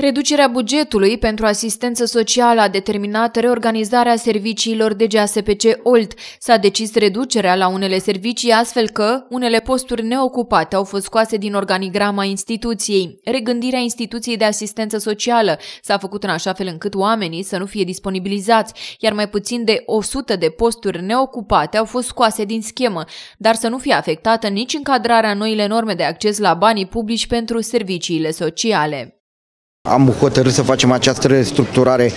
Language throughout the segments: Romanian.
Reducerea bugetului pentru asistență socială a determinat reorganizarea serviciilor de GASPC Olt. S-a decis reducerea la unele servicii, astfel că unele posturi neocupate au fost scoase din organigrama instituției. Regândirea instituției de asistență socială s-a făcut în așa fel încât oamenii să nu fie disponibilizați, iar mai puțin de 100 de posturi neocupate au fost scoase din schemă, dar să nu fie afectată nici încadrarea noile norme de acces la banii publici pentru serviciile sociale. Am hotărât să facem această restructurare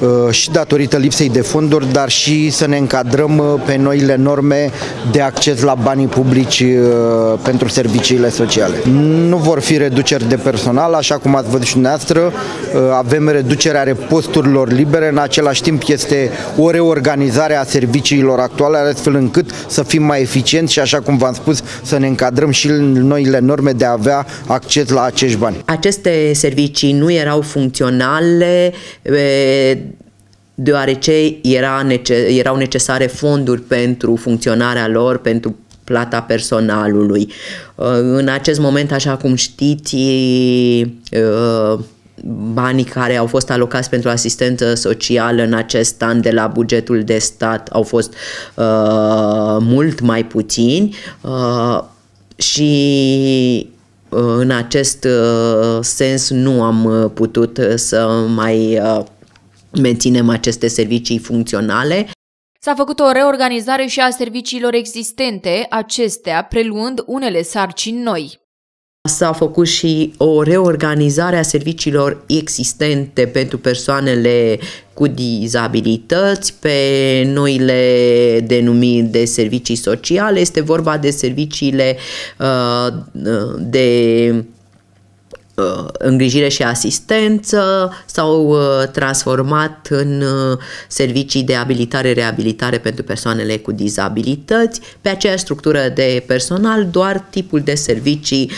Uh, și datorită lipsei de fonduri, dar și să ne încadrăm uh, pe noile norme de acces la banii publici uh, pentru serviciile sociale. Nu vor fi reduceri de personal, așa cum ați văzut și dumneavoastră, avem reducerea posturilor libere, în același timp este o reorganizare a serviciilor actuale, astfel încât să fim mai eficienți și, așa cum v-am spus, să ne încadrăm și în noile norme de a avea acces la acești bani. Aceste servicii nu erau funcționale, deoarece era nece- erau necesare fonduri pentru funcționarea lor, pentru plata personalului. Uh, în acest moment, așa cum știți, uh, banii care au fost alocați pentru asistență socială în acest an de la bugetul de stat au fost uh, mult mai puțini uh, și uh, în acest uh, sens nu am uh, putut să mai uh, menținem aceste servicii funcționale. S-a făcut o reorganizare și a serviciilor existente, acestea preluând unele sarcini noi. S-a făcut și o reorganizare a serviciilor existente pentru persoanele cu dizabilități, pe noile denumiri de servicii sociale. Este vorba de serviciile uh, de Uh, îngrijire și asistență, s-au uh, transformat în uh, servicii de abilitare-reabilitare pentru persoanele cu dizabilități. Pe aceeași structură de personal, doar tipul de servicii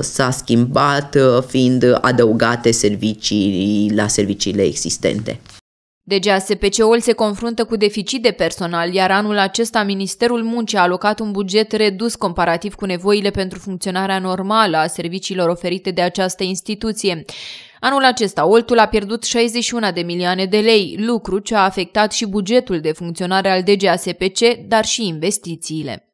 s-a schimbat, fiind adăugate servicii la serviciile existente. DGASPC-ul se confruntă cu deficit de personal, iar anul acesta Ministerul Muncii a alocat un buget redus comparativ cu nevoile pentru funcționarea normală a serviciilor oferite de această instituție. Anul acesta, Oltul a pierdut 61 de milioane de lei, lucru ce a afectat și bugetul de funcționare al DGASPC, dar și investițiile.